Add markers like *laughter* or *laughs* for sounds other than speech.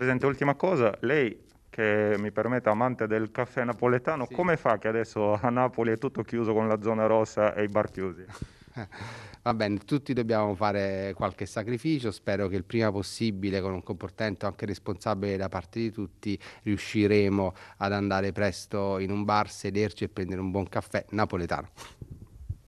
Presidente, ultima cosa, lei che mi permette amante del caffè napoletano, sì. come fa che adesso a Napoli è tutto chiuso con la zona rossa e i bar chiusi? *laughs* Va bene, tutti dobbiamo fare qualche sacrificio, spero che il prima possibile, con un comportamento anche responsabile da parte di tutti, riusciremo ad andare presto in un bar, sederci e prendere un buon caffè napoletano.